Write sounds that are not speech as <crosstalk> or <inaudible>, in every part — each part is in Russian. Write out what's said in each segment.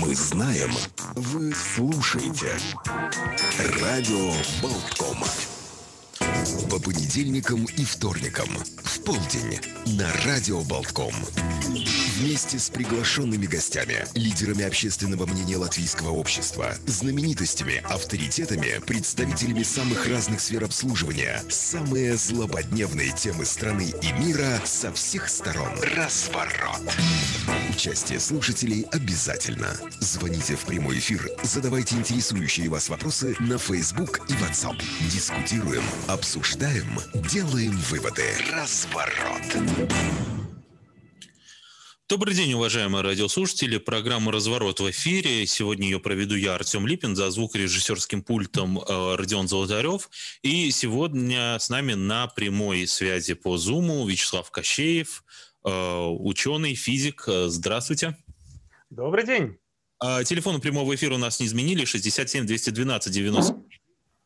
Мы знаем, вы слушаете. Радио Болткома. По понедельникам и вторникам в полдень на Радио Болтком. Вместе с приглашенными гостями, лидерами общественного мнения латвийского общества, знаменитостями, авторитетами, представителями самых разных сфер обслуживания, самые злободневные темы страны и мира со всех сторон. Разворот. Участие слушателей обязательно. Звоните в прямой эфир, задавайте интересующие вас вопросы на Facebook и WhatsApp. Дискутируем, обсуждаем Обсуждаем, делаем выводы. Разворот. Добрый день, уважаемые радиослушатели. Программа «Разворот» в эфире. Сегодня ее проведу я, Артем Липин, за звукорежиссерским пультом э, Родион Золотарев. И сегодня с нами на прямой связи по Зуму Вячеслав Кощеев, э, ученый, физик. Э, здравствуйте. Добрый день. А, Телефон прямого эфира у нас не изменили. 67 212 90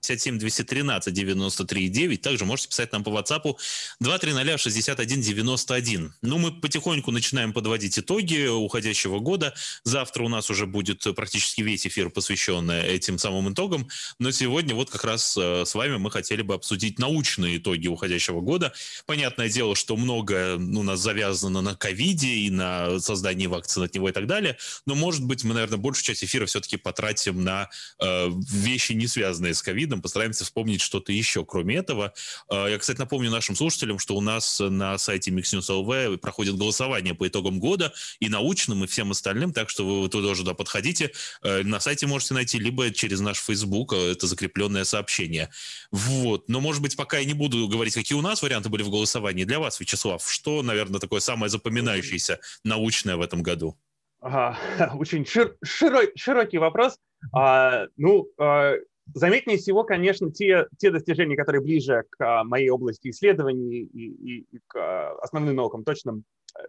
57 213 93 9. Также можете писать нам по WhatsApp 230 61 91. Ну, мы потихоньку начинаем подводить итоги уходящего года. Завтра у нас уже будет практически весь эфир посвящен этим самым итогам. Но сегодня вот как раз э, с вами мы хотели бы обсудить научные итоги уходящего года. Понятное дело, что много ну, у нас завязано на ковиде и на создании вакцин от него и так далее. Но, может быть, мы, наверное, большую часть эфира все-таки потратим на э, вещи, не связанные с ковидом ковидом, постараемся вспомнить что-то еще, кроме этого. А, я, кстати, напомню нашим слушателям, что у нас на сайте Mixnews проходит голосование по итогам года и научным, и всем остальным, так что вы туда же туда подходите. Э, на сайте можете найти, либо через наш Facebook, э, это закрепленное сообщение. Вот. Но, может быть, пока я не буду говорить, какие у нас варианты были в голосовании. Для вас, Вячеслав, что, наверное, такое самое запоминающееся научное в этом году? Ага, <laughs> очень шир, широкий вопрос. А, ну, а, Заметнее всего, конечно, те, те достижения, которые ближе к а, моей области исследований и, и, и к а, основным наукам, точно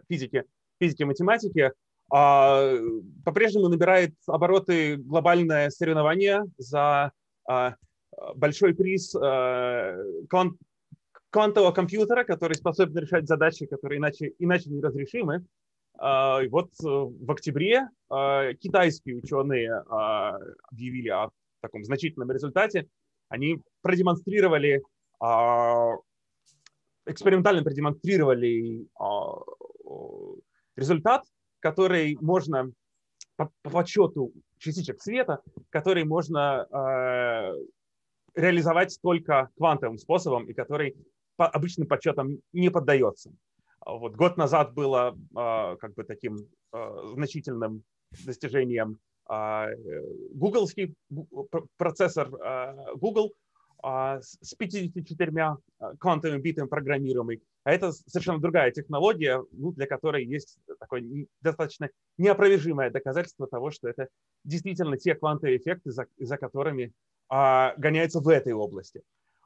физике, э, физике, математике, а, по-прежнему набирает обороты глобальное соревнование за а, большой приз а, квант, квантового компьютера, который способен решать задачи, которые иначе, иначе неразрешимы. А, и вот э, в октябре китайские ученые объявили о таком значительном результате, они продемонстрировали, а, экспериментально продемонстрировали а, результат, который можно по подсчету частичек света, который можно э, реализовать только квантовым способом и который по обычным подсчетам не поддается. А вот год назад было как бы таким э, значительным достижением а, э, гугловский э, процессор а, Google а, с 54 квантовыми битами программируемый. А это совершенно другая технология, ну, для которой есть такое достаточно неопровержимое доказательство того, что это действительно те квантовые эффекты, за, за которыми гоняются в этой области.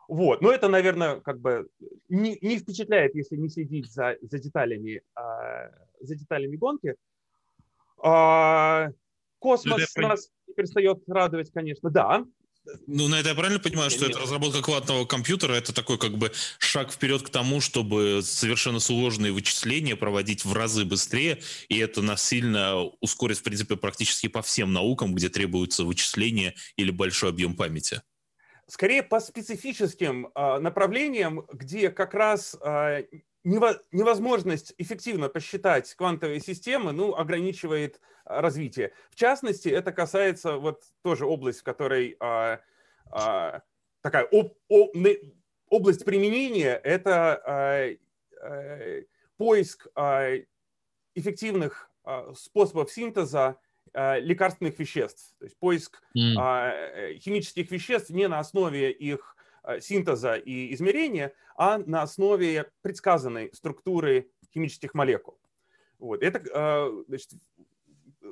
Вот. Но это, наверное, как бы не, не впечатляет, если не следить за, за, деталями, за деталями гонки. Космос ну, нас при... перестает радовать, конечно, да. Ну, на ну, это я правильно понимаю, что Нет. это разработка квантового компьютера, это такой как бы шаг вперед к тому, чтобы совершенно сложные вычисления проводить в разы быстрее, и это нас сильно ускорит, в принципе, практически по всем наукам, где требуются вычисления или большой объем памяти скорее по специфическим э, направлениям, где как раз э, невозможность эффективно посчитать квантовые системы ну, ограничивает а, развитие. В частности, это касается вот тоже область, в которой а, а, такая об, об, область применения – это а, а, поиск а, эффективных а, способов синтеза а, лекарственных веществ, то есть поиск mm. а, э, химических веществ не на основе их Э, синтеза и измерения, а на основе предсказанной структуры химических молекул. Вот. Это, э, значит,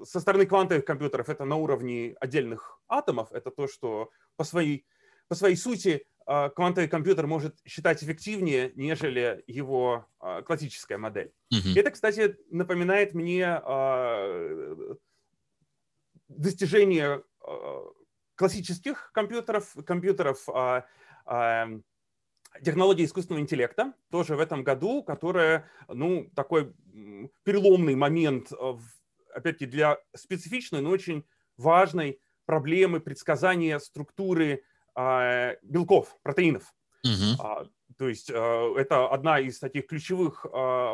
со стороны квантовых компьютеров это на уровне отдельных атомов, это то, что по своей, по своей сути э, квантовый компьютер может считать эффективнее, нежели его классическая модель. Угу. Это, кстати, напоминает мне достижение классических компьютеров, компьютеров а, Эм, технологии искусственного интеллекта тоже в этом году, которая, ну, такой переломный момент, э, опять-таки, для специфичной, но очень важной проблемы предсказания структуры э, белков, протеинов. Угу. То есть э, это одна из таких ключевых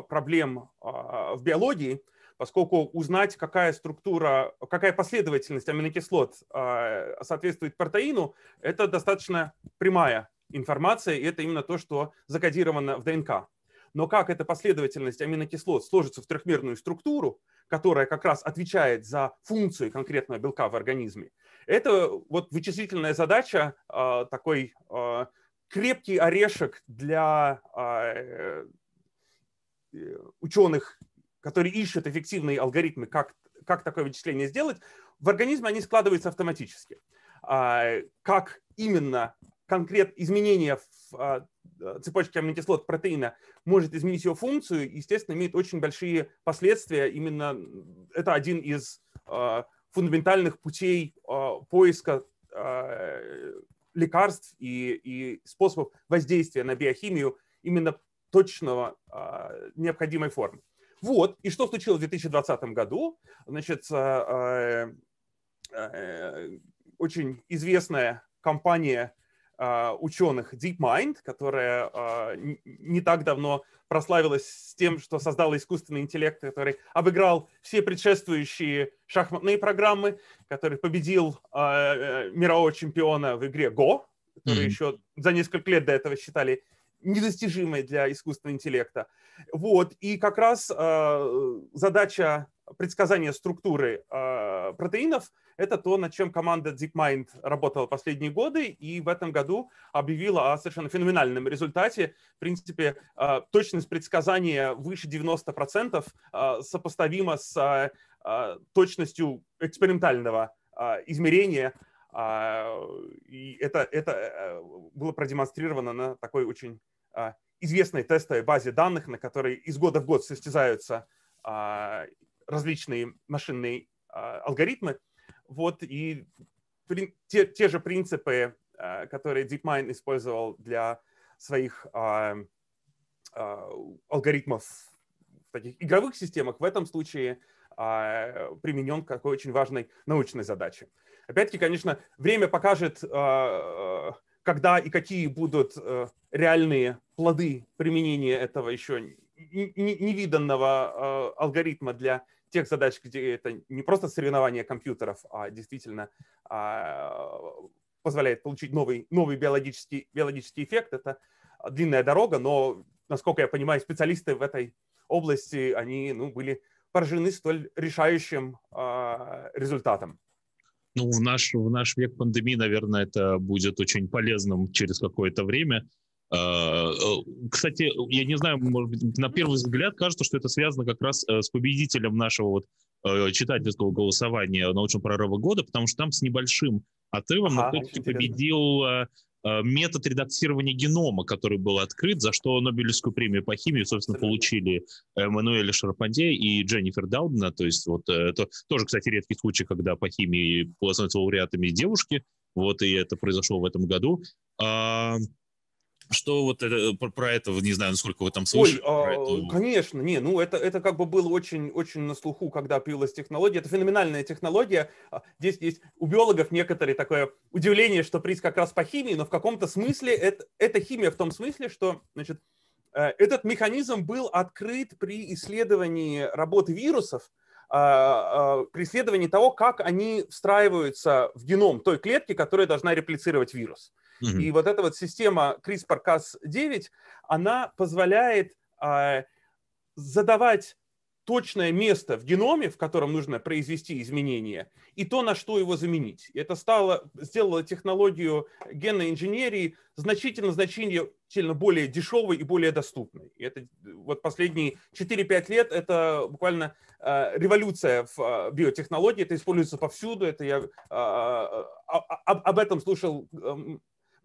проблем а, в биологии – поскольку узнать, какая структура, какая последовательность аминокислот а, соответствует протеину, это достаточно прямая информация, и это именно то, что закодировано в ДНК. Но как эта последовательность аминокислот сложится в трехмерную структуру, которая как раз отвечает за функцию конкретного белка в организме, это вот вычислительная задача, а, такой а, крепкий орешек для э, ученых которые ищут эффективные алгоритмы, как, как такое вычисление сделать, в организме они складываются автоматически. А, как именно конкрет изменение в а, цепочке аминокислот протеина может изменить ее функцию, естественно, имеет очень большие последствия. Именно это один из а, фундаментальных путей поиска лекарств и, и способов воздействия на биохимию именно точного необходимой формы. Вот, и что случилось в 2020 году? Значит, э, э, э, очень известная компания ученых DeepMind, которая не так давно прославилась тем, что создала искусственный интеллект, который обыграл все предшествующие шахматные программы, который победил мирового чемпиона в игре Go, которую mm-hmm. еще за несколько лет до этого считали недостижимой для искусственного интеллекта. Вот, и как раз э, задача предсказания структуры э, протеинов – это то, над чем команда DeepMind работала последние годы и в этом году объявила о совершенно феноменальном результате. В принципе, э, точность предсказания выше 90% сопоставима с точностью экспериментального измерения. И это, это было продемонстрировано на такой очень а, известной тестовой базе данных, на которой из года в год состязаются а, различные машинные а, алгоритмы. Вот, и те, те же принципы, которые DeepMind использовал для своих алгоритмов в таких игровых системах, в этом случае применен к какой очень важной научной задаче. Опять-таки, конечно, время покажет, когда и какие будут э, реальные плоды применения этого еще невиданного э, алгоритма для тех задач, где это не просто соревнование компьютеров, а действительно а, позволяет получить новый, новый биологический, биологический эффект. Это длинная дорога, но, насколько я понимаю, специалисты в этой области, они ну, были поражены столь решающим э, результатом. Ну, в наш, в наш век пандемии, наверное, это будет очень полезным через какое-то время. Э, э, кстати, я не знаю, может быть, на первый взгляд кажется, что это связано как раз э, с победителем нашего вот читательского голосования научного прорыва года, потому что там с небольшим отрывом ага, все-таки победил метод редактирования генома, который был открыт, за что Нобелевскую премию по химии, собственно, получили Эммануэля Шарпанде и Дженнифер Даудна. То есть вот это тоже, кстати, редкий случай, когда по химии становятся лауреатами девушки. Вот и это произошло в этом году. А, что вот это, э, про, про это, не знаю, насколько вы там слышали? Ой, а, конечно, не, ну это, это как бы было очень, очень на слуху, когда появилась технология. Это феноменальная технология. А, здесь есть у биологов некоторые такое удивление, что приз как раз по химии, но в каком-то смысле это, это химия в том смысле, что, значит, э, этот механизм был открыт при исследовании работы вирусов, а, а, при исследовании того, как они встраиваются в геном той клетки, которая должна реплицировать вирус. И вот эта вот система CRISPR-Cas9, она позволяет э, задавать точное место в геноме, в котором нужно произвести изменения, и то, на что его заменить. это стало, сделало технологию генной инженерии значительно, значительно более дешевой и более доступной. И это вот последние 4-5 лет это буквально э, революция в э, биотехнологии, это используется повсюду, это я э, об, об этом слушал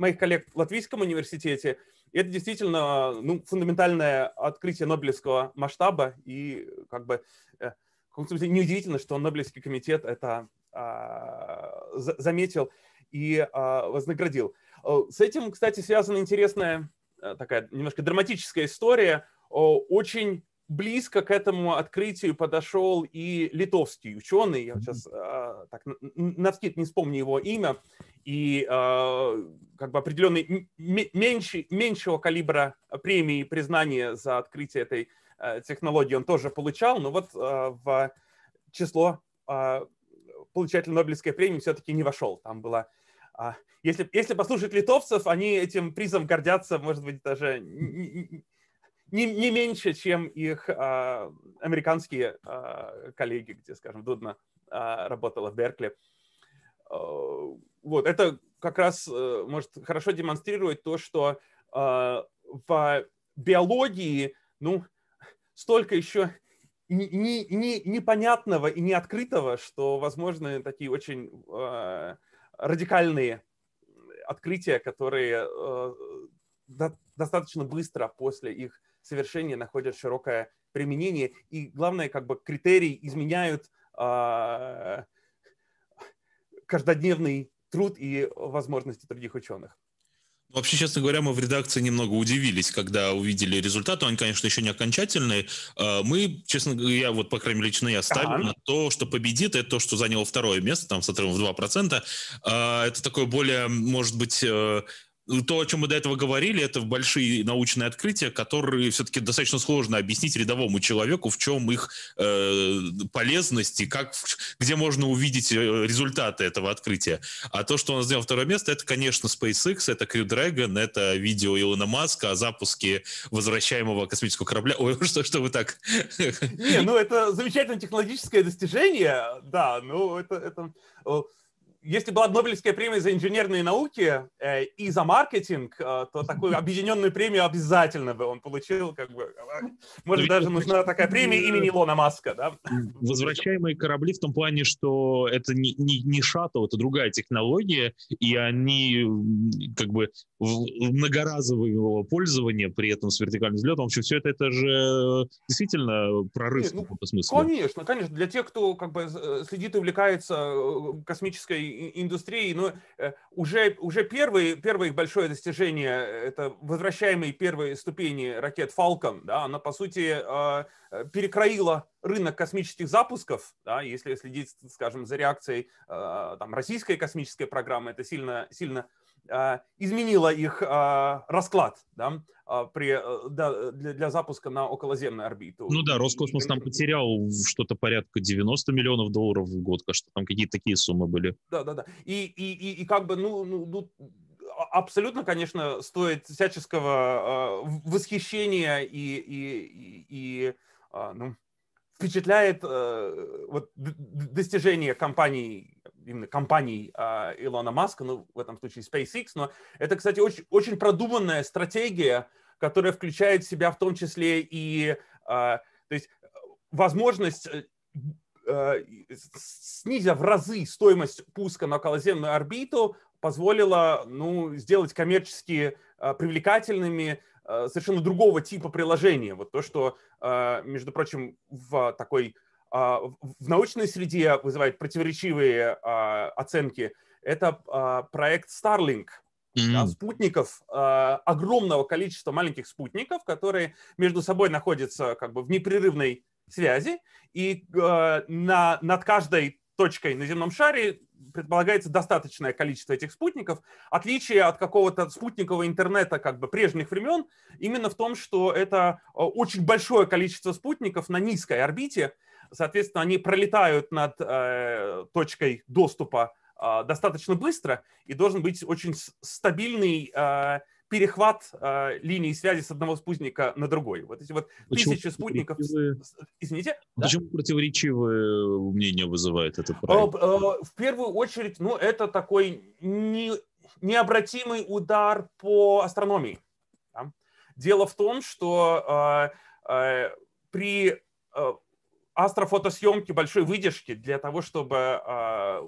моих коллег в Латвийском университете. И это действительно ну, фундаментальное открытие Нобелевского масштаба. И как бы э, в смысле неудивительно, что Нобелевский комитет это а, заметил и а, вознаградил. Э, с этим, кстати, связана интересная э, такая немножко драматическая история. Очень близко к этому открытию подошел и литовский ученый, я сейчас а, так навскид не вспомню его имя, и а, как бы определенный меньше, меньшего калибра а, премии и признания за открытие этой а, технологии он тоже получал, но вот в число получателей Нобелевской премии все-таки не вошел. Там было если, если послушать литовцев, они этим призом гордятся, может быть, даже не, не, не меньше, чем их а, американские а, коллеги, где, скажем, Дудна а, работала в Беркли. А, вот, это как раз э, может хорошо демонстрировать то, что э, в биологии, ну, столько еще не, не, не, непонятного и неоткрытого, что возможны такие очень э, радикальные открытия, которые достаточно быстро после их совершения находят широкое применение. И главное, как бы критерии изменяют каждодневный труд и возможности других ученых. Ну, вообще, честно говоря, мы в редакции немного удивились, когда увидели результаты. Они, конечно, еще не окончательные. А, мы, честно говоря, вот, по крайней мере, лично я ставил ага. на то, что победит, это то, что заняло второе место, там, с отрывом в 2%. А, это такое более, может быть, э, ну, то, о чем мы до этого говорили, это большие научные открытия, которые все-таки достаточно сложно объяснить рядовому человеку, в чем их э, полезность и как, где можно увидеть э, результаты этого открытия. А то, что он сделал второе место, это, конечно, SpaceX, это Crew Dragon, это видео Илона Маска о запуске возвращаемого космического корабля. Ой, <laughs> что, что вы так? Не, ну это замечательное технологическое достижение, да, ну это... это если была Нобелевская премия за инженерные науки э, и за маркетинг, э, то такую объединенную премию обязательно бы он получил. Как бы, э, может, даже нужна такая премия имени Илона Маска. Да? Возвращаемые корабли в том плане, что это не, не, не шаттл, это другая технология, и они как бы многоразового пользование при этом с вертикальным взлетом. В общем, все это, это же действительно прорыв Нет, ну, смысле. Конечно, конечно. Для тех, кто как бы э, следит и увлекается э, космической индустрии, но э, уже, уже первые, первое их большое достижение, э, это возвращаемые первые ступени ракет Falcon, да, она, по сути, а, э, перекроила рынок космических запусков, да, если следить, скажем, за реакцией а, там, российской космической программы, это сильно, сильно а, изменила их а, расклад да, а, при, э, да, для, для запуска на околоземную орбиту. Ну да, Роскосмос там потерял что-то порядка 90 миллионов долларов в год, что там какие-то такие суммы были. Да, да, да. И, и, и, и как бы, ну, ну, ну абсолютно, конечно, стоит всяческого восхищения и, и, и, и ну, впечатляет э, вот, достижение компаний именно компаний а, Илона Маска, ну, в этом случае SpaceX, но это, кстати, очень, очень продуманная стратегия, которая включает в себя в том числе и а, то есть, возможность э, а, снизя в разы стоимость пуска на околоземную орбиту, позволила ну, сделать коммерчески а, привлекательными а, совершенно другого типа приложения. Вот то, что, а, между прочим, в такой а, в научной среде вызывает противоречивые а, оценки. Это а, проект Starlink – mm-hmm. да, спутников, э, огромного количества маленьких спутников, которые между собой находятся как бы в непрерывной связи, и э, на, над каждой точкой на земном шаре предполагается достаточное количество этих спутников. Отличие от какого-то спутникового интернета как бы прежних времен именно в том, что это очень большое количество спутников на низкой орбите, соответственно, они пролетают над э, точкой доступа а, достаточно быстро, и должен быть очень стабильный э, перехват э, линии связи с одного спутника на другой. Вот эти вот почему тысячи спутников... Извините? А почему да? противоречивое мнение вызывает это э, проект? В первую очередь, ну, это такой не, необратимый удар по астрономии. Да? Дело в том, что э, э, при э, астрофотосъемки большой выдержки для того, чтобы а,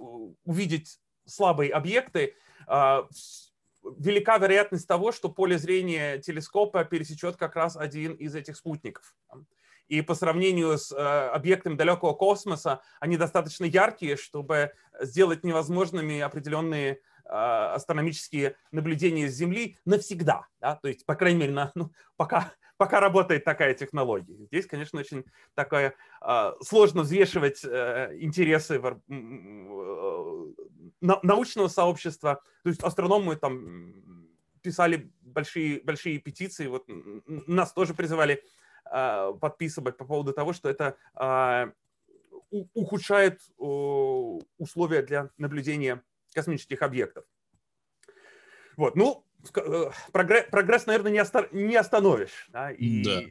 увидеть слабые объекты, а, велика вероятность того, что поле зрения телескопа пересечет как раз один из этих спутников. И по сравнению с э, объектами далекого космоса, они достаточно яркие, чтобы сделать невозможными определенные а, астрономические наблюдения с Земли навсегда. Да? То есть, по крайней мере, на, ну, пока, пока работает такая технология. Здесь, конечно, очень такое, а, сложно взвешивать э, интересы э, научного сообщества. То есть астрономы там писали большие, большие петиции, вот нас тоже призывали а, подписывать по поводу того, что это ухудшает условия для наблюдения космических объектов. Вот, ну, э, прогресс, прогресс наверное, не, оста- не остановишь. Да? И да.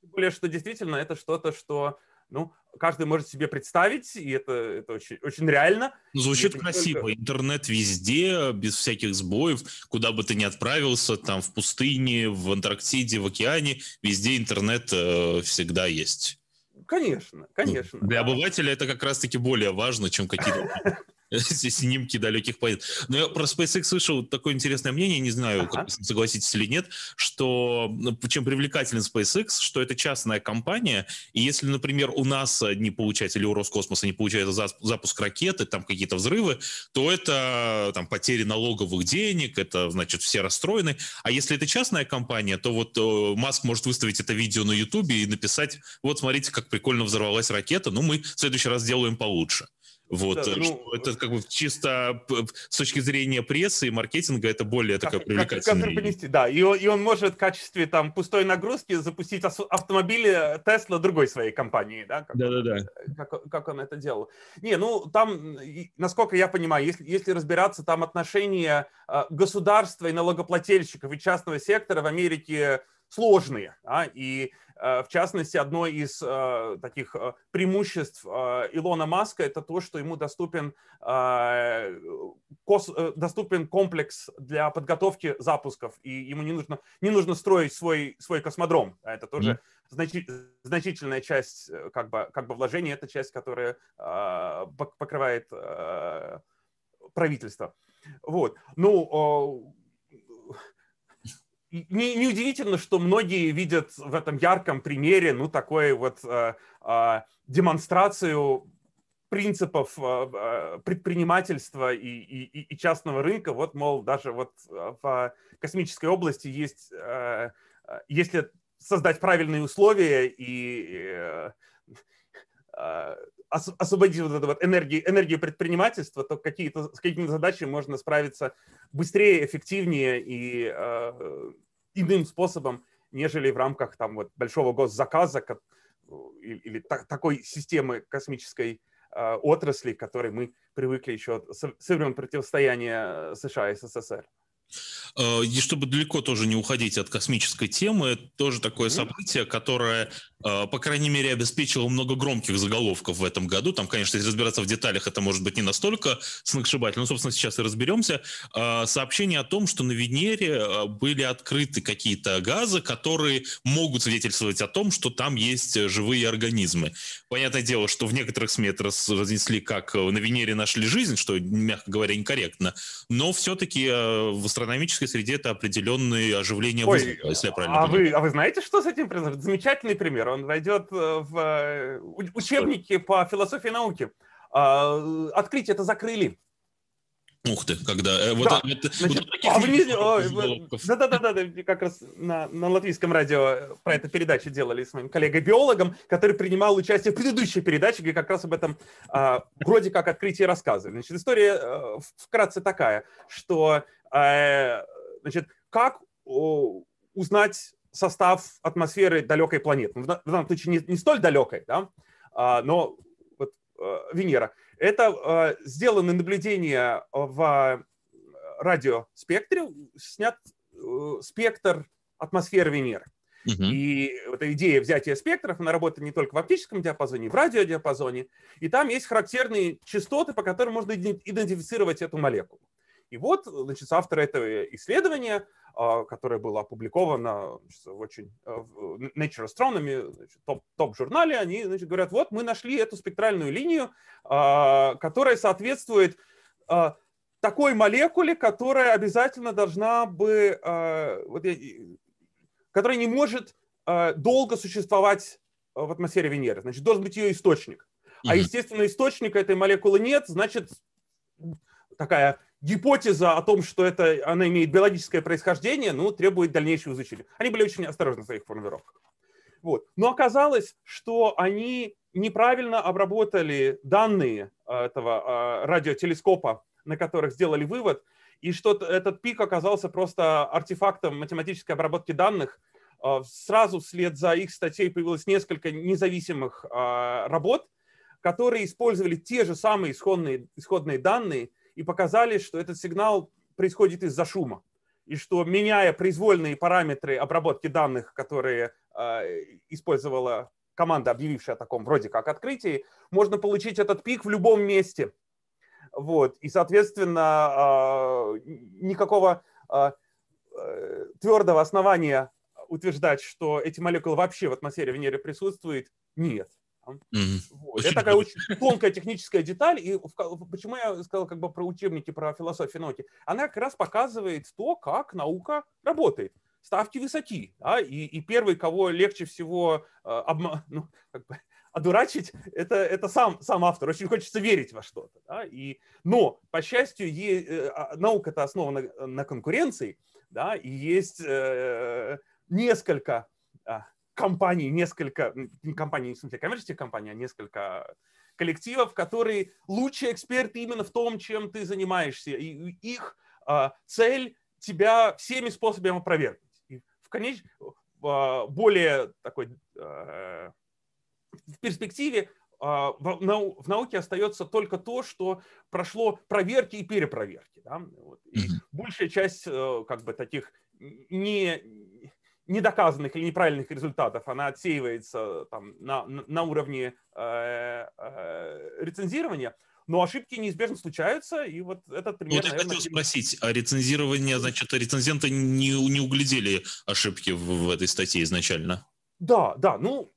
Тем более, что действительно это что-то, что ну, каждый может себе представить, и это, это очень, очень реально. Ну, звучит красиво. Только... Интернет везде, без всяких сбоев. Куда бы ты ни отправился, там в пустыне, в Антарктиде, в океане, везде интернет э, всегда есть. Конечно, ну, конечно. Ну, для обывателя это как раз-таки более важно, чем какие-то <laughs> <laughs> снимки далеких планет. Но я про SpaceX слышал такое интересное мнение, не знаю, ага. как согласитесь или нет, что ну, чем привлекателен SpaceX, что это частная компания, и если, например, у нас не получается, или у Роскосмоса не получается запуск ракеты, там какие-то взрывы, то это там потери налоговых денег, это, значит, все расстроены. А если это частная компания, то вот э, Маск может выставить это видео на YouTube и написать, вот смотрите, как прикольно взорвалась ракета, ну мы в следующий раз сделаем получше. Вот, да, э, ну, это э, как бы чисто с точки зрения прессы и маркетинга это более как, привлекательная. Как, как да, и, он, и он может в качестве там пустой нагрузки запустить автомобили э, Тесла другой своей компании, да? Как да, он, да, да. Как, как он это делал? Не, ну там, насколько я понимаю, если, если разбираться, там отношения государства и налогоплательщиков и частного сектора в Америке сложные. А? И э, в частности, одно из э, таких э, преимуществ Илона Маска – это то, что ему доступен, доступен комплекс для подготовки запусков, и ему не нужно, не нужно строить свой, свой космодром. А это тоже значительная часть как бы, как бы вложения, это часть, которая покрывает правительство. Вот. Ну, не, неудивительно, что многие видят в этом ярком примере, ну, такой вот э, э, демонстрацию принципов э, э предпринимательства и, и, и частного рынка. Вот, мол, даже вот э, в космической области есть, э, э, если создать правильные условия и э, освободить вот эту вот энергию, энергию предпринимательства, то какие-то, с какими-то задачами можно справиться быстрее, эффективнее и э, иным способом, нежели в рамках там, вот, большого госзаказа как, или, или так, такой системы космической э, отрасли, к которой мы привыкли еще со, со времен противостояния э, США и СССР. Э, и чтобы далеко тоже не уходить от космической темы, тоже такое событие, которое Э, по крайней мере, обеспечила много громких заголовков в этом году. Там, конечно, если разбираться в деталях, это может быть не настолько сногсшибательно, но, ну, собственно, сейчас и разберемся. Э, сообщение о том, что на Венере э, были открыты какие-то газы, которые могут свидетельствовать о том, что там есть живые организмы. Понятное дело, что в некоторых СМИ это разнесли, как на Венере нашли жизнь, что, мягко говоря, некорректно, но все-таки в астрономической среде это определенное оживление Ой, вызвало, если я правильно а понимаю. Вы, а вы знаете, что с этим? Замечательный пример он войдет э, в э, учебники по философии науки. А, э, открытие это закрыли. Ух ты, когда... вот, да. А да, да, да, да, как раз на, на латвийском радио про эту передачу делали с моим коллегой-биологом, который принимал участие в предыдущей передаче, где как раз об этом а, вроде как открытие рассказывали. Значит, история а, вкратце такая, что, а, значит, как о, узнать состав атмосферы далекой планеты. Ну, в данном случае не, не столь далекой, да, а, но вот, э, Венера. Это э, сделаны наблюдения в радиоспектре, снят э, спектр атмосферы Венеры. Угу. И вот эта идея взятия спектров, она работает не только в оптическом диапазоне, в радиодиапазоне. И там есть характерные частоты, по которым можно идентифицировать эту молекулу. И вот, значит, авторы этого исследования а, которое было опубликовано значит, в очень а, э, Nature Astronomy, топ-журнале, они значит, говорят, вот мы нашли эту спектральную линию, а, которая соответствует такой молекуле, которая обязательно должна бы, которая не может долго существовать в атмосфере Венеры. Значит, должен быть ее источник. А, естественно, источника этой молекулы нет, значит, такая гипотеза о том, что это, она имеет биологическое происхождение, ну, требует дальнейшего изучения. Они были очень осторожны в своих формулировках. Вот. Но оказалось, что они неправильно обработали данные а, этого а, радиотелескопа, на которых сделали вывод, и что этот пик оказался просто артефактом математической обработки данных. А, сразу вслед за их статьей появилось несколько независимых работ, которые использовали те же самые исходные, исходные данные – и показали, что этот сигнал происходит из-за шума. И что, меняя произвольные параметры обработки данных, которые э, использовала команда, объявившая о таком вроде как открытии, можно получить этот пик в любом месте. Вот. И, соответственно, а, а, э, никакого э, твердого основания утверждать, что эти молекулы вообще в атмосфере Венеры присутствуют, нет. Вот. Очень это такая очень тонкая техническая деталь, и в, почему я сказал как бы про учебники, про философию науки, она как раз показывает то, как наука работает. Ставки высоки, да, и, и первый, кого легче всего э, обма... <laughs> ну, как бы, одурачить, это, это сам, сам автор, очень хочется верить во что-то. Да, и... Но, по счастью, е... Э, а, наука-то основана э, на конкуренции, да, и есть э, несколько... А, компаний, несколько, не компаний, не в смысле коммерческих компаний, а несколько коллективов, которые лучшие эксперты именно в том, чем ты занимаешься. И их а, цель тебя всеми способами опровергнуть. И в конеч... А, более такой а, в перспективе в науке остается только то, что прошло проверки и перепроверки. Да? И большая часть э, как бы таких не недоказанных или неправильных результатов, она отсеивается э, там, на, на уровне э, э, рецензирования, но ошибки неизбежно случаются, и вот этот пример, Вот ну, я наверное, хотел спросить, а рецензирование, значит, рецензенты не, не углядели ошибки в, в этой статье изначально? Да, да, ну,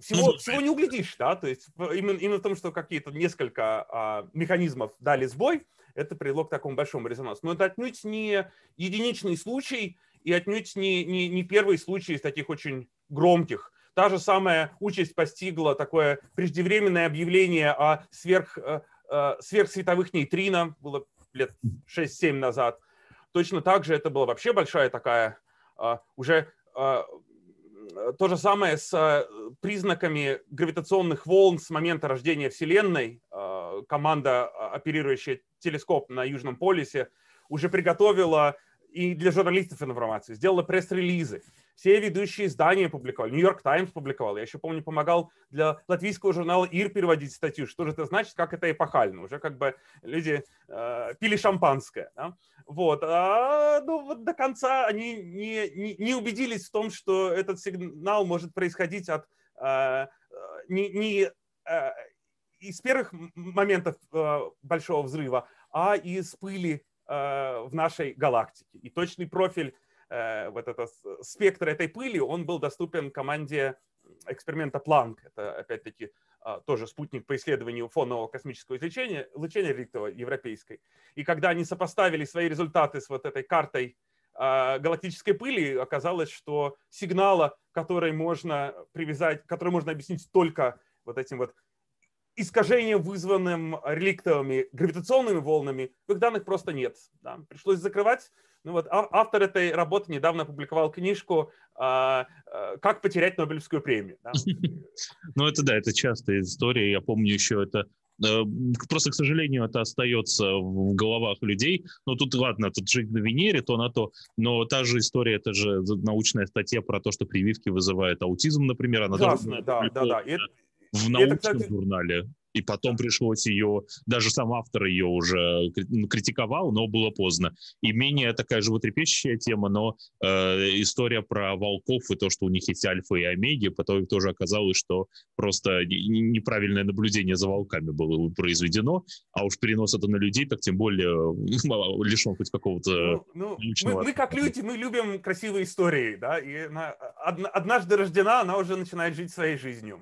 всего, ну, всего не углядишь, да, то есть именно, именно в том, что какие-то несколько а, механизмов дали сбой, это привело к такому большому резонансу. Но это отнюдь не единичный случай, и отнюдь не, не, не первый случай из таких очень громких. Та же самая участь постигла такое преждевременное объявление о сверх, э, э, сверхсветовых нейтрино, было лет 6-7 назад. Точно так же это была вообще большая такая э, уже то же самое с признаками гравитационных волн с момента рождения Вселенной. Команда, оперирующая телескоп на Южном полюсе, уже приготовила и для журналистов информацию, сделала пресс-релизы. Все ведущие издания публиковали, Нью-Йорк Таймс публиковал. Я еще помню, помогал для латвийского журнала ИР переводить статью, что же это значит, как это эпохально. Уже как бы люди э, пили шампанское. Да? Вот. А, ну, вот до конца они не, не, не убедились в том, что этот сигнал может происходить от э, э не, не э, из первых моментов э, большого взрыва, а из пыли Э, в нашей галактике. И точный профиль э, вот этого спектра этой пыли, он был доступен команде эксперимента Планк. Это, опять-таки, э, тоже спутник по исследованию фонового космического излучения, излучения реликтового европейской. И когда они сопоставили свои результаты с вот этой картой галактической пыли, оказалось, что сигнала, который можно привязать, который можно объяснить только вот этим вот искажение, вызванным реликтовыми гравитационными волнами, в их данных просто нет. Да. Пришлось закрывать. Ну вот а, автор этой работы недавно опубликовал книжку а, а, «Как потерять Нобелевскую премию». Да? <laughs> Ну это да, это частая история. Я помню еще это э, Просто, к сожалению, это остается в головах людей. Но ну, тут, ладно, тут жить на Венере, то на то. Но та же история, это же научная статья про то, что прививки вызывают аутизм, например. Она Ужасно, тоже... да, да, да. Это, в научном это, кстати... журнале. И потом пришлось ее, даже сам автор ее уже критиковал, но было поздно. И менее такая животрепещущая тема, но э, история про волков и то, что у них есть альфа и омеги, потом тоже оказалось, что просто неправильное наблюдение за волками было произведено, а уж перенос это на людей, так тем более э, <laughs> лишен хоть какого-то... Ну, ну, мы, мы как люди, мы любим красивые истории, да, и она, однажды рождена, она уже начинает жить своей жизнью.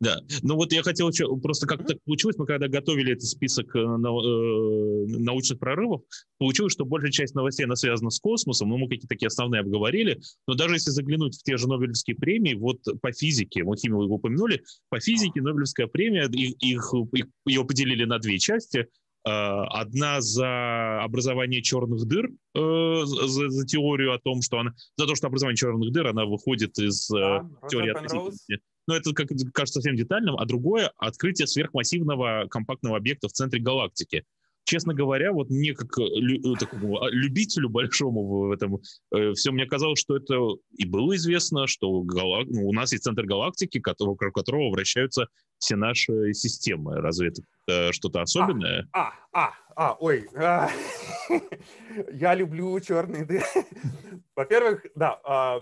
Да, ну вот я хотел еще, просто как так получилось, мы когда готовили этот список э, э, научных прорывов, получилось, что большая часть новостей, она связана с космосом, ну мы какие-то такие основные обговорили, но даже если заглянуть в те же Нобелевские премии, вот по физике, мы химию его упомянули, по физике Нобелевская премия, их, их, ее поделили на две части, э, Одна за образование черных дыр, за, за теорию о том, что она... За то, что образование черных дыр, она выходит из да, теории относительности но это как кажется совсем детальным, а другое — открытие сверхмассивного компактного объекта в центре галактики. Честно говоря, вот мне как э, э, такому а, любителю большому в этом э, всем, мне казалось, что это и было известно, что галак... ну, у нас есть центр галактики, вокруг которого вращаются все наши системы. Разве это э, что-то а, особенное? А, а, а, а ой, а. <laughs> я люблю черные дыры. <laughs> Во-первых, да,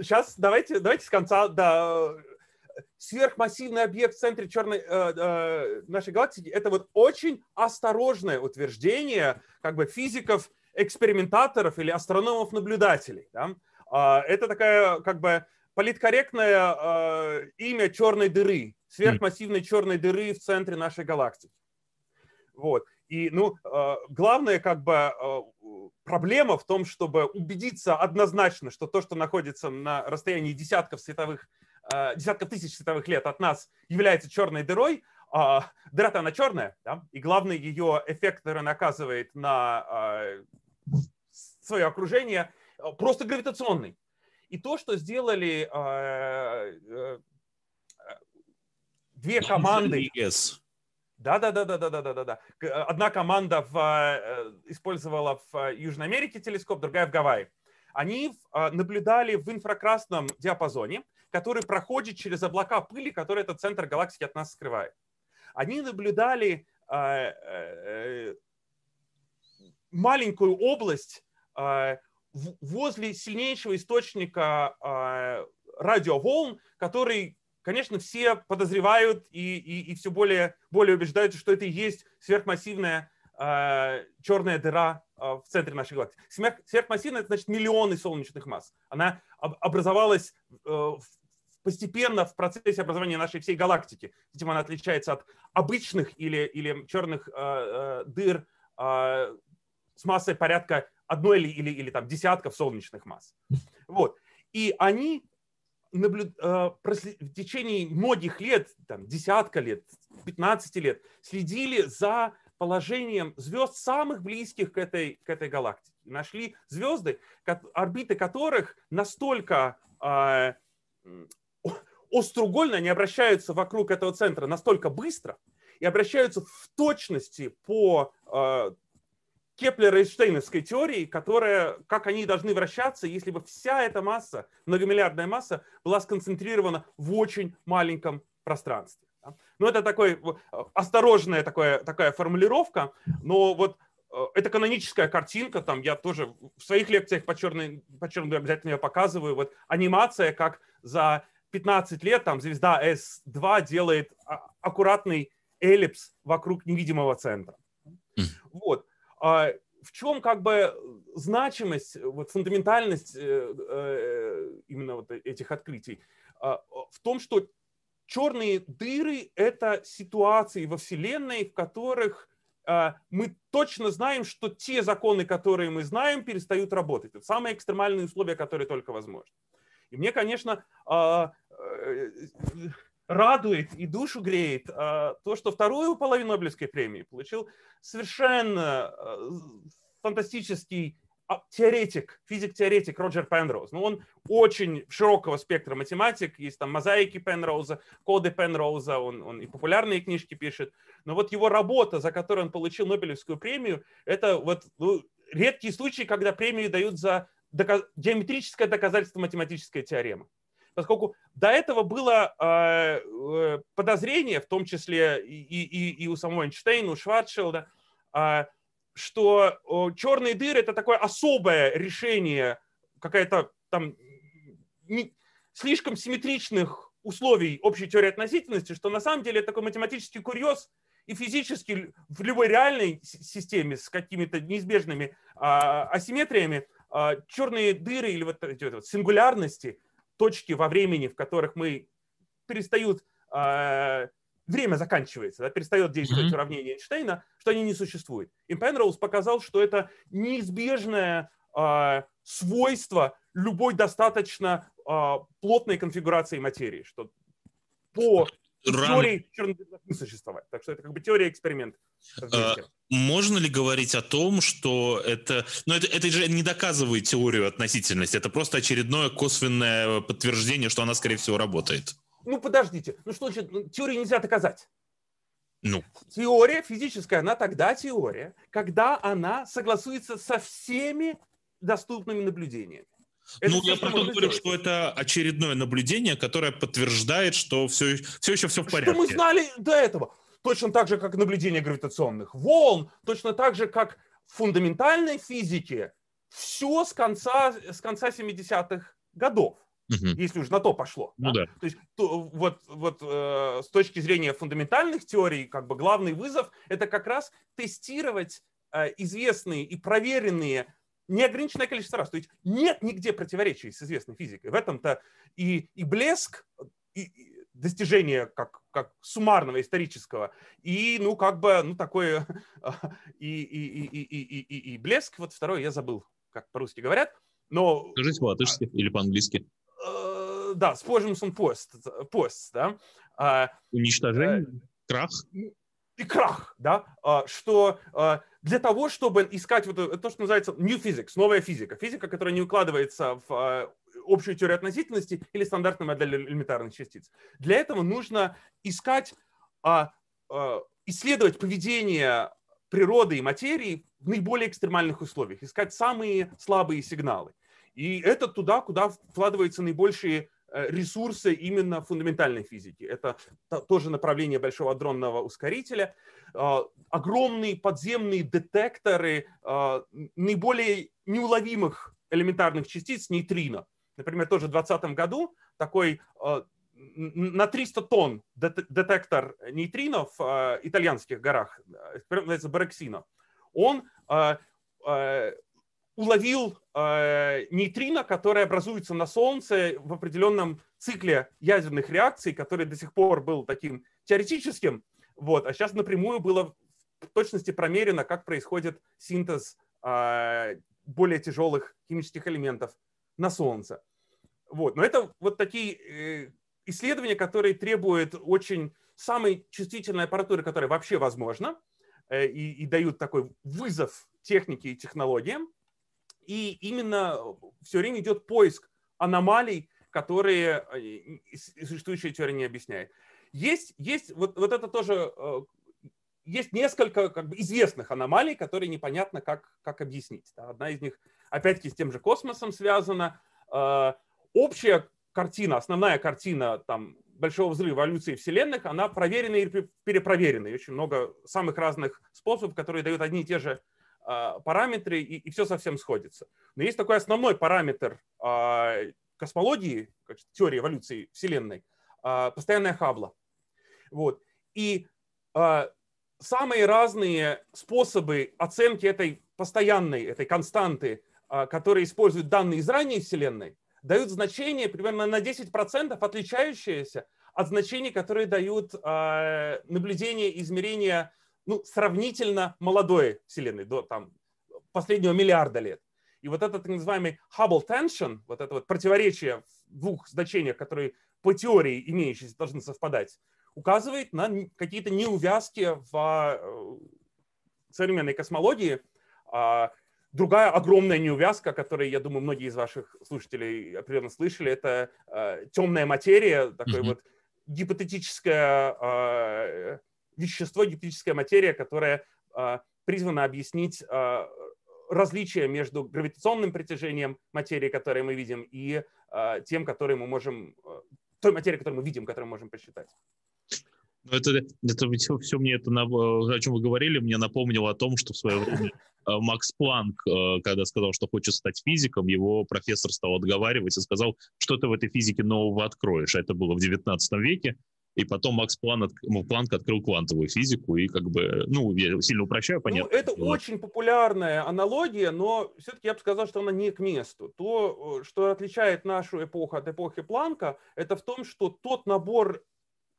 сейчас а, давайте, давайте с конца до сверхмассивный объект в центре черной, э, э, нашей галактики, это вот очень осторожное утверждение как бы физиков, экспериментаторов или астрономов-наблюдателей. Да? Э, это такая как бы политкорректное э, имя черной дыры, сверхмассивной черной дыры в центре нашей галактики. Вот. И ну, э, главная как бы, э, проблема в том, чтобы убедиться однозначно, что то, что находится на расстоянии десятков световых Э, десятка тысяч световых лет от нас является черной дырой, а, дыра-то она черная, да? и главный ее эффект, который она оказывает на а, свое окружение, э, просто гравитационный. И то, что сделали а, э, две команды... Да, да, да, да, да, да, да, да. Одна команда в, использовала в Южной Америке телескоп, другая в Гавайи. Они наблюдали в инфракрасном диапазоне который проходит через облака пыли, которые этот центр галактики от нас скрывает. Они наблюдали а, э, э, маленькую область а, возле сильнейшего источника а, радиоволн, который, конечно, все подозревают и, и, и все более, более убеждаются, что это и есть сверхмассивная черная дыра в центре нашей галактики. Сверхмассивная – это значит миллионы солнечных масс. Она образовалась э, постепенно в процессе образования нашей всей галактики. Этим она отличается от обычных или, или черных э, э, дыр э, с массой порядка одной или, или, или там десятков солнечных масс. Вот. И они наблюд... Э, в течение многих лет, там, десятка лет, 15 лет, следили за положением звезд, самых близких к этой, к этой галактике. Нашли звезды, орбиты которых настолько э, остроугольно они обращаются вокруг этого центра настолько быстро и обращаются в точности по а, Кеплера-Эйнштейновской теории, которая, как они должны вращаться, если бы вся эта масса, многомиллиардная масса, была сконцентрирована в очень маленьком пространстве. Ну, это такой, э, осторожная такая, такая формулировка, но вот э, это каноническая картинка, там я тоже в своих лекциях подчеркну, подчеркну обязательно ее показываю, вот анимация, как за 15 лет там звезда S2 делает а, аккуратный эллипс вокруг невидимого центра. Mm. Вот. А, в чем как бы значимость, вот фундаментальность э, э, именно вот этих открытий? А, в том, что черные дыры – это ситуации во Вселенной, в которых мы точно знаем, что те законы, которые мы знаем, перестают работать. Это самые экстремальные условия, которые только возможны. И мне, конечно, Э, радует и душу греет а то, что вторую половину Нобелевской премии получил совершенно э, фантастический а, теоретик, физик-теоретик Роджер Пенроуз. Ну, он очень широкого спектра математик. Есть там мозаики Пенроуза, коды Пенроуза, он, он и популярные книжки пишет. Но вот его работа, за которую он получил Нобелевскую премию, это вот ну, редкий случай, когда премию дают за доказ... геометрическое доказательство математической теоремы поскольку до этого было а, э, подозрение, в том числе и, и, и у самого Эйнштейна, у Шварцшилда, э, что черные дыры – это такое особое решение какая-то там не, слишком симметричных условий общей теории относительности, что на самом деле это такой математический курьез, и физически в любой реальной системе с какими-то неизбежными а, асимметриями черные дыры или вот, эти вот сингулярности – точки во времени, в которых мы перестают, э, время заканчивается, да, перестает действовать mm-hmm. уравнение Эйнштейна, что они не существуют. И Пенроуз показал, что это неизбежное э, свойство любой достаточно э, плотной конфигурации материи, что по рано... теории черных должны существовать. Так что это как бы теория эксперимент А, можно ли говорить о том, что это... Ну, это, это же не доказывает теорию относительности, это просто очередное косвенное подтверждение, что она, скорее всего, работает. Ну, подождите. Ну, что значит, ну, теорию нельзя доказать? Ну. Теория физическая, она тогда теория, когда она согласуется со всеми доступными наблюдениями. Это ну, я про то говорю, сделать. что это очередное наблюдение, которое подтверждает, что все, все еще все в порядке. Что мы знали до этого. Точно так же, как наблюдение гравитационных волн, точно так же, как в фундаментальной физике все с конца, с конца 70-х годов. Угу. Если уже на то пошло. Ну, да? Да. То есть то, вот, вот э, с точки зрения фундаментальных теорий, как бы главный вызов это как раз тестировать э, известные и проверенные неограниченное количество раз. То есть нет нигде противоречий с известной физикой. В этом-то и, и блеск и, и достижения как, как суммарного исторического, и, ну, как бы, ну, такое, <laughs> и, и, и, и, и, и, и блеск, вот второй я забыл, как по-русски говорят, но... Скажите по-латышски или по-английски? Э, да, с пожимсом пост, пост, да. А, Уничтожение, э, крах. И крах, да, а, что а, для того, чтобы искать вот то, что называется new physics, новая физика, физика, которая не укладывается в а, общую теорию относительности или стандартную модель элементарных частиц. Для этого нужно искать, а, а, исследовать поведение природы и материи в наиболее экстремальных условиях, искать самые слабые сигналы. И это туда, куда вкладываются наибольшие Э, ресурсы именно фундаментальной физики. Это тоже направление большого адронного ускорителя. Э, огромные подземные детекторы э, наиболее неуловимых элементарных частиц нейтрино. Например, тоже в 2020 году такой на 300 тонн детектор нейтрино в итальянских горах, называется Барексино, он уловил э, нейтрино, которое образуется на Солнце в определенном цикле ядерных реакций, который до сих пор был таким теоретическим, вот, а сейчас напрямую было в точности промерено, как происходит синтез э, более тяжелых химических элементов на Солнце. Вот. Но это вот такие э, исследования, которые требуют очень самой чувствительной аппаратуры, которая вообще возможна, э, и, и дают такой вызов технике и технологиям. И именно э, все время идет поиск аномалий, которые э, существующая теория не объясняет. Есть, есть вот, вот это тоже, э, есть несколько как бы, известных аномалий, которые непонятно, как, как объяснить. Одна из них, опять-таки, с тем же космосом связана. Общая картина, основная картина там, Большого взрыва эволюции вселенных, она проверена и перепроверена. И очень много самых разных способов, которые дают одни и те же а, параметры, и, и все совсем сходится. Но есть такой основной параметр а, космологии, теории эволюции Вселенной, а, постоянная хабла. Вот. И самые разные способы оценки этой постоянной, этой константы, которые используют данные из ранней Вселенной, дают значение примерно на 10% отличающиеся от значений, которые дают наблюдения и измерения ну, сравнительно молодой Вселенной, до там, последнего миллиарда лет. И вот этот так называемый Hubble tension, вот это вот противоречие в двух значениях, которые по теории имеющиеся должны совпадать, указывает на какие-то неувязки в э, современной космологии. А, другая огромная неувязка, о которой, я думаю, многие из ваших слушателей определенно слышали, это э, темная материя, такой mm-hmm. вот гипотетическая а, вещество, гипотетическая материя, которая а, призвана объяснить а, различия между гравитационным притяжением материи, которую мы видим, и а, тем, который мы можем, той материи, которую мы видим, которую мы можем посчитать. Ну, это, это все, все мне это, о чем вы говорили, мне напомнило о том, что в свое время Макс Планк, когда сказал, что хочет стать физиком, его профессор стал отговаривать и сказал, что ты в этой физике нового откроешь. Это было в 19 веке. И потом Макс ну, Планк, открыл квантовую физику, и как бы, ну, я сильно упрощаю, ну, понятно. Ну, это очень популярная аналогия, но все-таки я бы сказал, что она не к месту. То, э, что отличает нашу эпоху от эпохи Планка, это в том, что тот набор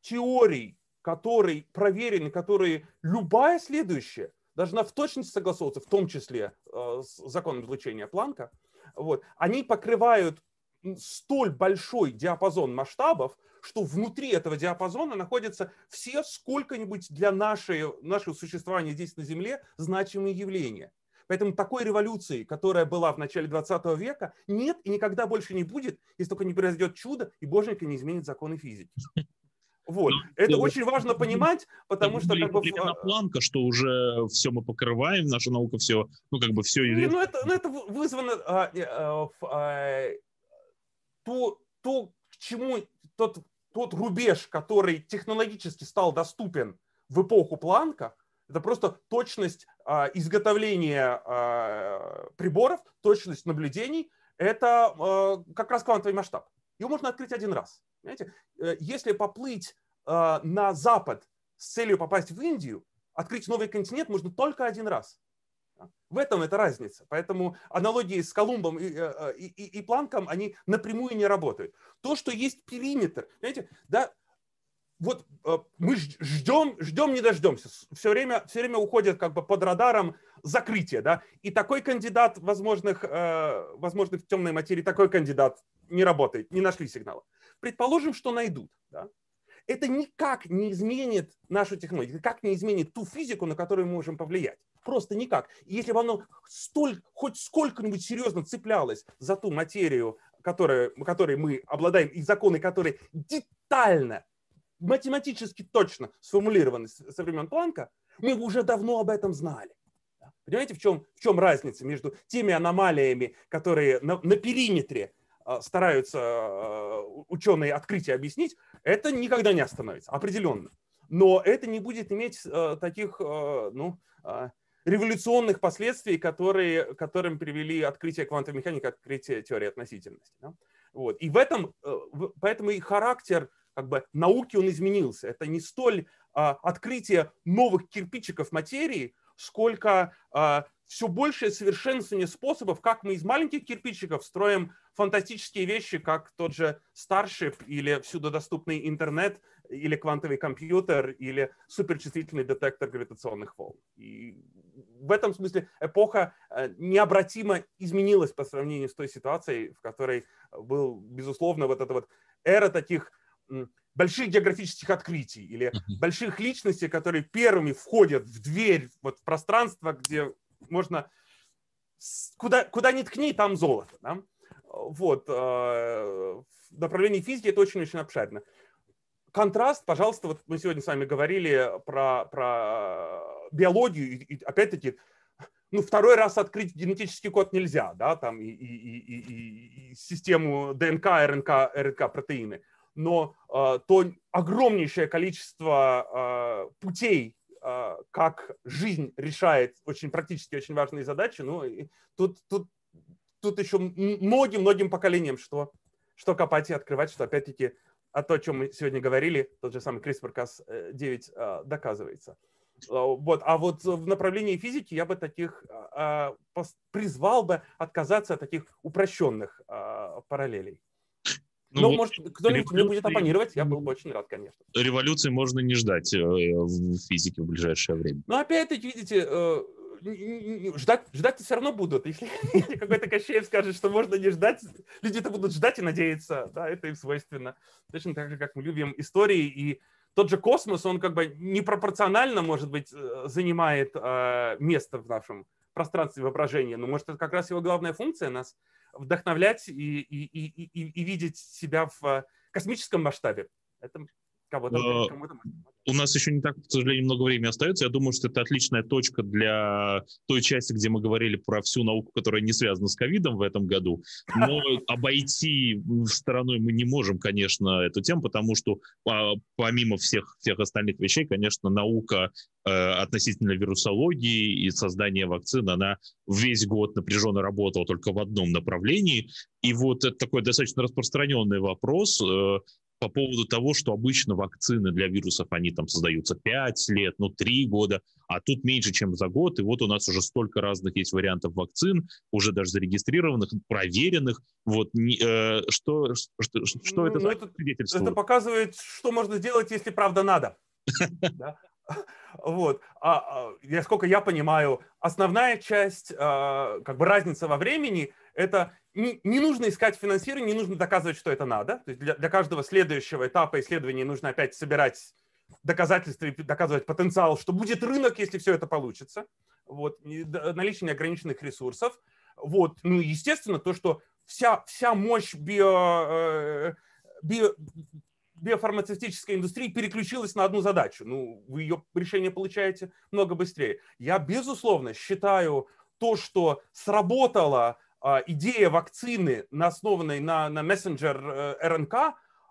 теорий, который проверен, который любая следующая должна в точности согласовываться, в том числе э, с законом излучения Планка, вот, они покрывают столь большой диапазон масштабов, что внутри этого диапазона находятся все сколько-нибудь для нашей, нашего существования здесь на Земле значимые явления. Поэтому такой революции, которая была в начале 20 века, нет и никогда больше не будет, если только не произойдет чудо и боженька не изменит законы физики. Вот. Ну, это очень важно понимать, потому что как бы... Времена а, планка, что уже все мы покрываем, наша наука все, ну как бы все... Ну это, ну, это вызвано а, э, э, а, а, то, то к чему тот, тот рубеж, который технологически стал доступен в эпоху Планка, это просто точность а, изготовления а, приборов, точность наблюдений. Это а, как раз квантовый масштаб. Его можно открыть один раз. Понимаете? Э, если поплыть а, на запад с целью попасть в Индию, открыть новый континент можно только один раз. В этом это разница. Поэтому аналогии с Колумбом и, э, э, и, и, и Планком, они напрямую не работают. То, что есть периметр, знаете, да, вот э, мы ждем, ждем, не дождемся. Все время, все время уходит как бы под радаром закрытие, да. И такой кандидат возможных, возможных в темной материи, такой кандидат не работает, не нашли сигнала. Предположим, что найдут, да. Это никак не изменит нашу технологию, никак не изменит ту физику, на которую мы можем повлиять просто никак. И если бы оно столь, хоть сколько-нибудь серьезно цеплялось за ту материю, которая, которой мы обладаем, и законы, которые детально, математически точно сформулированы со времен Планка, мы бы уже давно об этом знали. Понимаете, в чем, в чем разница между теми аномалиями, которые на, на периметре а, стараются а, ученые открыть и объяснить, это никогда не остановится, определенно. Но это не будет иметь а, таких ну, революционных последствий, которые, которым привели открытие квантовой механики, открытие теории относительности. Да? Вот. И в этом, э, поэтому и характер как бы, науки он изменился. Это не столь а, открытие новых кирпичиков материи, сколько а, все большее совершенствование способов, как мы из маленьких кирпичиков строим фантастические вещи, как тот же Starship или всюду доступный интернет, или квантовый компьютер, или суперчувствительный детектор гравитационных волн. И в этом смысле эпоха э, необратимо изменилась по сравнению с той ситуацией, в которой был, безусловно, вот эта вот эра таких больших географических открытий или больших личностей, которые первыми входят в дверь, вот в пространство, где можно куда, куда ни ткни, там золото. Да? Вот. Э, в направлении физики – это очень-очень обширно. Контраст, пожалуйста, вот мы сегодня с вами говорили про, про э, биологию, и опять-таки, ну, второй раз открыть генетический код нельзя, да, там и, и, и, и, и систему ДНК, РНК, РНК протеины. Но э, то огромнейшее количество э, путей, э, как жизнь решает очень практически очень важные задачи, ну, и тут, тут тут еще многим-многим поколениям что, что копать и открывать, что опять-таки а то, о чем мы сегодня говорили, тот же самый CRISPR-Cas9 э, а, доказывается. А, вот. А вот в направлении физики я бы таких а, призвал бы отказаться от таких упрощенных параллелей. Ну, Но, вот может, кто-нибудь мне будет оппонировать, я был бы очень рад, конечно. Революции можно не ждать э, в физике в ближайшее время. Но опять-таки, видите, э, ждать, ждать все равно будут. <laughs> Если какой-то Кощеев скажет, что можно не ждать, люди это будут ждать и надеяться. Да, это им свойственно. Точно так же, как мы любим истории. И тот же космос, он как бы непропорционально, может быть, э, занимает э, место в нашем пространстве воображения. Но, может, это как раз его главная функция нас вдохновлять и, и, и, и, и видеть себя в э, космическом масштабе. Это кого-то, кому-то у нас еще не так, к сожалению, много времени остается. Я думаю, что это отличная точка для той части, где мы говорили про всю науку, которая не связана с ковидом в этом году. Но <laughs> обойти стороной мы не можем, конечно, эту тему, потому что а, помимо всех, всех остальных вещей, конечно, наука э, относительно вирусологии и создания вакцин, она весь год напряженно работала только в одном направлении. И вот это такой достаточно распространенный вопрос. Э, по поводу того, что обычно вакцины для вирусов, они там создаются 5 лет, ну 3 года, а тут меньше, чем за год, и вот у нас уже столько разных есть вариантов вакцин, уже даже зарегистрированных, проверенных, вот не, э, что, что, что ну, это за это, свидетельство? Это показывает, что можно сделать, если правда надо. <laughs> Вот. А, а, я, сколько я понимаю, основная часть, а, как бы разница во времени, это не, не нужно искать финансирование, не нужно доказывать, что это надо. То есть для, для каждого следующего этапа исследования нужно опять собирать доказательства и доказывать потенциал, что будет рынок, если все это получится. Вот. наличие неограниченных ресурсов. Вот. Ну и, естественно, то, что вся, вся мощь био, э, био, биофармацевтической индустрии переключилась на одну задачу. Ну, вы ее решение получаете много быстрее. Я, безусловно, считаю то, что сработало а, идея вакцины, основанной на, на мессенджер э, РНК,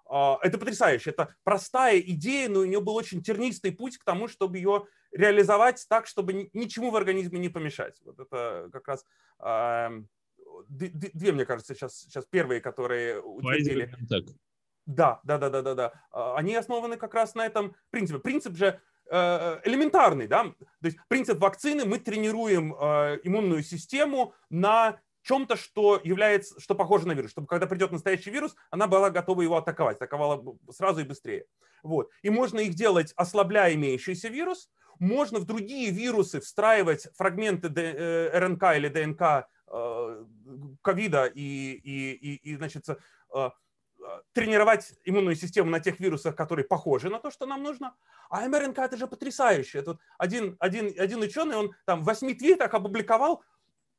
а, это потрясающе. Это простая идея, но у нее был очень тернистый путь к тому, чтобы ее реализовать так, чтобы ничему в организме не помешать. Вот это как раз а, две, мне кажется, сейчас, сейчас первые, которые утвердили. Да, да, да, да, да, да. Они основаны как раз на этом принципе. Принцип же э, элементарный, да, то есть принцип вакцины, мы тренируем э, иммунную систему на чем-то, что является, что похоже на вирус, чтобы когда придет настоящий вирус, она была готова его атаковать, атаковала сразу и быстрее. Вот. И можно их делать, ослабляя имеющийся вирус, можно в другие вирусы встраивать фрагменты э, РНК или ДНК э, ковида и, и, и, и значит, э, тренировать иммунную систему на тех вирусах, которые похожи на то, что нам нужно. А МРНК это же потрясающе. Тут один, один, один ученый, он там в восьми твитах опубликовал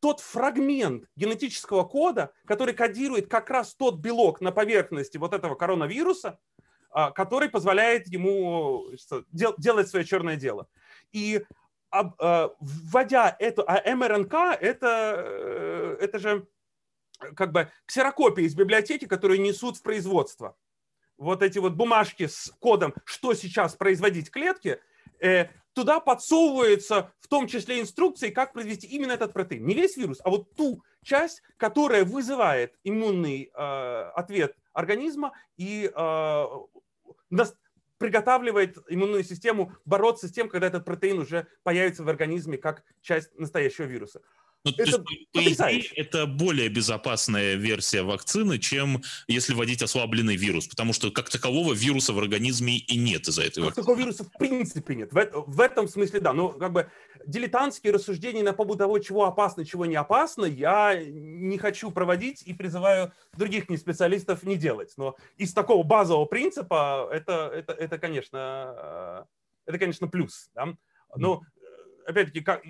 тот фрагмент генетического кода, который кодирует как раз тот белок на поверхности вот этого коронавируса, а, который позволяет ему делать свое черное дело. И а, а, вводя эту а МРНК, это, э, это же как бы ксерокопии из библиотеки, которые несут в производство. Вот эти вот бумажки с кодом, что сейчас производить клетки, э, туда подсовывается в том числе инструкции, как произвести именно этот протеин. Не весь вирус, а вот ту часть, которая вызывает иммунный э, ответ организма и э, нас, приготавливает иммунную систему бороться с тем, когда этот протеин уже появится в организме как часть настоящего вируса. Ну, это, есть, по идее, это более безопасная версия вакцины, чем если вводить ослабленный вирус, потому что как такового вируса в организме и нет из-за этого. Как такого вируса в принципе нет. В, в этом смысле да. Но как бы дилетантские рассуждения на поводу того, чего опасно, чего не опасно, я не хочу проводить и призываю других не специалистов не делать. Но из такого базового принципа это, это, это конечно, э, это, конечно, плюс. Да? Но э, опять-таки, как,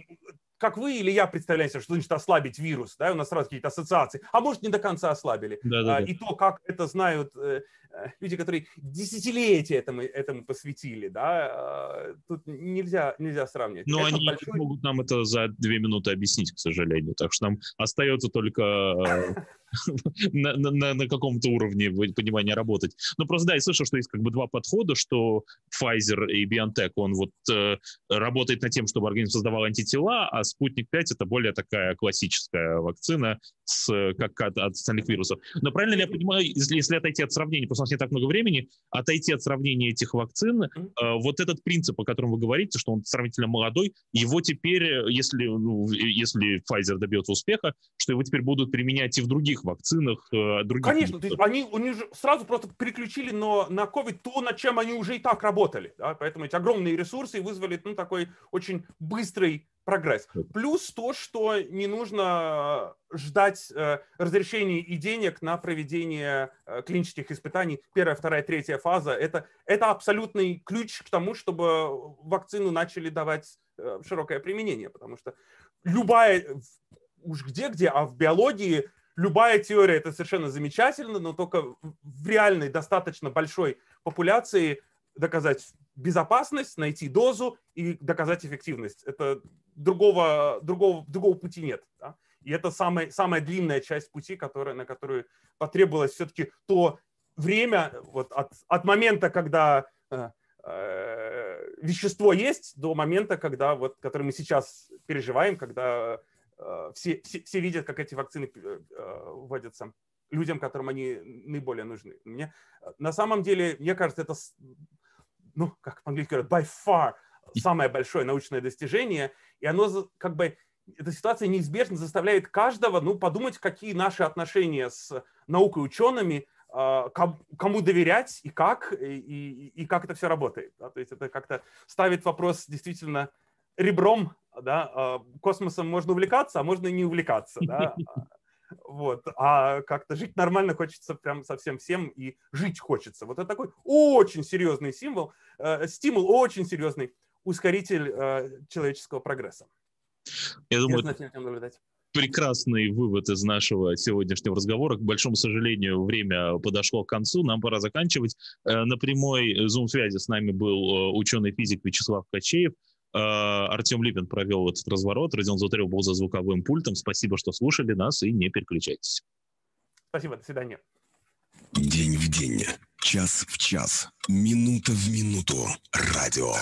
как вы или я представляем себе, что значит ослабить вирус, да, у нас сразу какие-то ассоциации, а может не до конца ослабили. Да, да, а, да. И то, как это знают э, люди, которые десятилетия этому, этому посвятили, да, э, тут нельзя, нельзя сравнивать. Но ну, это они большой... могут нам это за две минуты объяснить, к сожалению, так что нам остается только э, <laughs> на, каком-то уровне понимания работать. Но ну, просто, да, я слышал, что есть как бы два подхода, что Pfizer и BioNTech, он вот э, работает над тем, чтобы организм создавал антитела, а Спутник 5 это более такая классическая вакцина с, как от, от остальных вирусов. Но правильно ли я понимаю, если, если отойти от сравнения, просто нас не так много времени, отойти от сравнения этих вакцин. Mm-hmm. Вот этот принцип, о котором вы говорите, что он сравнительно молодой, его теперь, э, если, ну, э, если Pfizer добьется успеха, что его теперь будут применять и в других вакцинах. Других Конечно, то есть они, они же сразу просто переключили но на COVID то, над чем они уже и так работали. Да? Поэтому эти огромные ресурсы вызвали ну, такой очень быстрый прогресс. Плюс то, что не нужно э, ждать э, разрешений и денег на проведение э, клинических испытаний. Первая, вторая, третья фаза это, – это абсолютный ключ к тому, чтобы вакцину начали давать э, широкое применение, потому что любая, уж где-где, а в биологии любая теория – это совершенно замечательно, но только в реальной достаточно большой популяции доказать безопасность, найти дозу и доказать эффективность. Это другого, другого, другого пути нет. Да? И это самая, самая длинная часть пути, которая, на которую потребовалось все-таки то время вот от, от момента, когда э, э, вещество есть, до момента, когда вот, который мы сейчас переживаем, когда э, все, все, все видят, как эти вакцины э, э вводятся людям, которым они наиболее нужны. Мне, э, на самом деле, мне кажется, это, ну, как по-английски говорят, by far самое большое научное достижение, и оно как бы эта ситуация неизбежно заставляет каждого ну, подумать, какие наши отношения с наукой, учеными, а, кому доверять и как, и, и, и как это все работает. Да? То есть это как-то ставит вопрос действительно ребром, да, а, космосом можно увлекаться, а можно и не увлекаться, да? <laughs> вот, а как-то жить нормально хочется прям совсем всем, и жить хочется. Вот это такой очень серьезный символ, э, стимул очень серьезный ускоритель э, человеческого прогресса. Я думаю, прекрасный вывод из нашего сегодняшнего разговора. К большому сожалению, время подошло к концу, нам пора заканчивать. Э, на прямой зум-связи с нами был э, ученый-физик Вячеслав Качеев. Э, Артем Липин провел этот разворот. Родион Золотарев был за звуковым пультом. Спасибо, что слушали нас и не переключайтесь. Спасибо, до свидания. День в день, час в час, минута в минуту. Радио.